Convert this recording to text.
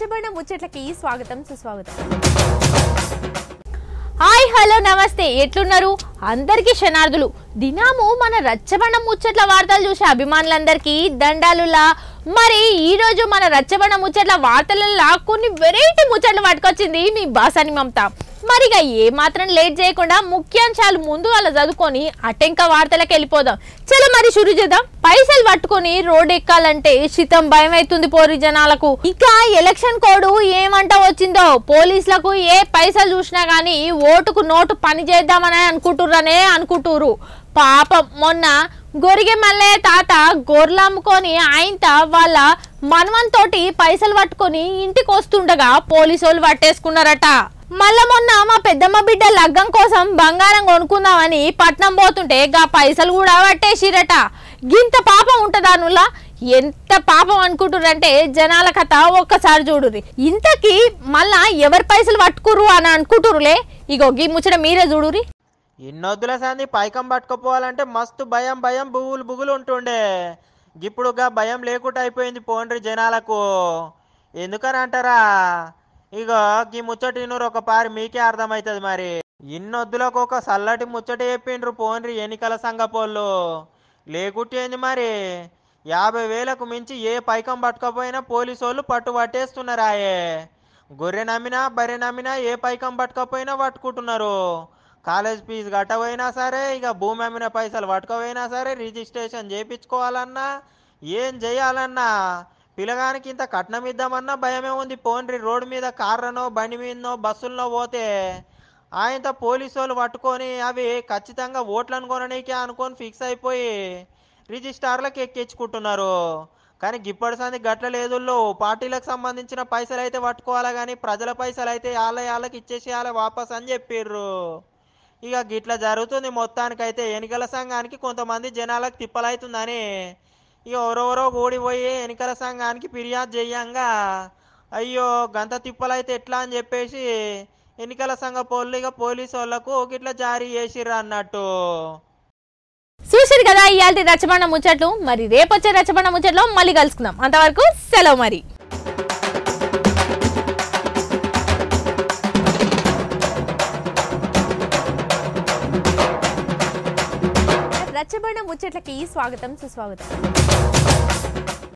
రచ్చబండ ముచ్చట్లకి స్వాగతం సుస్వాగతం hi hello నమస్తే ఎట్లున్నారు అందరికీ క్షణార్థులు దినాము మన రచ్చబండ ముచ్చట్ల వార్తలు చూసే అభిమానులందరికీ దండాలులా మరి ఈరోజు మన రచ్చబండ ముచ్చట్ల వార్తలలా కొన్ని వెరైటీ ముచ్చట్లు పట్టుకొచ్చింది మీ బాసాని మమత మరిగా ఏ మాత్రం లేట్ చేయకుండా ముఖ్యాంశాలు ముందు అలా చదువుకొని అటెంక వార్తలకు వెళ్ళిపోదాం చలో మరి షురు చేద్దాం పైసలు పట్టుకొని రోడ్ ఎక్కాలంటే శితం భయం అవుతుంది పోరి జనాలకు ఇక ఎలక్షన్ కోడ్ ఏమంట వచ్చిందో పోలీసులకు ఏ పైసలు చూసినా కానీ ఓటుకు నోటు పని చేద్దామని అనుకుంటుర్రనే అనుకుంటురు పాపం మొన్న గొరిగె మల్లయ్య తాత అమ్ముకొని ఆయంత వాళ్ళ తోటి పైసలు పట్టుకొని ఇంటికి వస్తుండగా పోలీసు వాళ్ళు పట్టేసుకున్నారట మళ్ళా మొన్న మా పెద్దమ్మ బిడ్డ లగ్గం కోసం బంగారం కొనుక్కుందామని పట్నం పోతుంటే గా పైసలు కూడా పట్టేసిరట గింత పాపం ఉంటుందా నులా ఎంత పాపం అనుకుంటున్నారంటే జనాల కథ ఒక్కసారి చూడుర్రి ఇంతకీ మళ్ళా ఎవరి పైసలు పట్టుకురు అని అనుకుంటురులే ఇగో గీ ముచ్చట మీరే చూడురి ఇన్నొద్దుల సంది పైకం పట్టుకుపోవాలంటే మస్తు భయం భయం బుగులు బుగులు ఉంటుండే ఇప్పుడుగా భయం లేకుండా అయిపోయింది పోండ్రి జనాలకు ఎందుకని అంటారా ఇక గీ ముచ్చటి ఒక పారి మీకే అర్థమవుతుంది మరి ఇన్నొద్దులకు ఒక సల్లటి ముచ్చట చెప్పిండ్రు పోన్రి ఎన్నికల సంఘపోళ్ళు లేకుట్టేంది మరి యాభై వేలకు మించి ఏ పైకం పట్టుకపోయినా పోలీసు వాళ్ళు పట్టు పట్టేస్తున్నారాయే గొర్రె నమ్మినా బర్రె నమ్మినా ఏ పైకం పట్టుకపోయినా పట్టుకుంటున్నారు కాలేజ్ ఫీజు కట్టపోయినా సరే ఇక భూమి అమ్మిన పైసలు పట్టుకపోయినా సరే రిజిస్ట్రేషన్ చేయించుకోవాలన్నా ఏం చేయాలన్నా పిల్లగానికి ఇంత కట్నం ఇద్దామన్నా భయమే ఉంది పోన్రి రోడ్డు మీద కార్లనో బండి మీదనో బస్సుల్లో పోతే ఆయనతో పోలీసు వాళ్ళు పట్టుకొని అవి ఖచ్చితంగా ఓట్లు అనుకోనడానికి అనుకొని ఫిక్స్ అయిపోయి రిజిస్టార్లకు ఎక్కించుకుంటున్నారు కానీ గిప్పటి సంది గట్ల లేదుళ్ళు పార్టీలకు సంబంధించిన పైసలు అయితే పట్టుకోవాలా కానీ ప్రజల పైసలు అయితే వాళ్ళ వాళ్ళకి ఇచ్చేసేయాలి వాపస్ అని చెప్పిర్రు ఇక గిట్లా జరుగుతుంది మొత్తానికైతే ఎన్నికల సంఘానికి కొంతమంది జనాలకు తిప్పలవుతుందని ఇక ఎవరెవరో ఓడిపోయి ఎన్నికల సంఘానికి ఫిర్యాదు చేయంగా అయ్యో గంత తిప్పలైతే ఎట్లా అని చెప్పేసి ఎన్నికల సంఘ పోలీసు ఇక పోలీసు వాళ్ళకు ఇట్లా జారీ చేసిర్రు అన్నట్టు చూసారు కదా ఇవాళ రచబండ ముచ్చట్లు మరి రేపొచ్చే రచబండ ముచ్చట్లో మళ్ళీ కలుసుకుందాం అంతవరకు సెలవు మరి రచ్చబండ ముచ్చట్లకి స్వాగతం సుస్వాగతం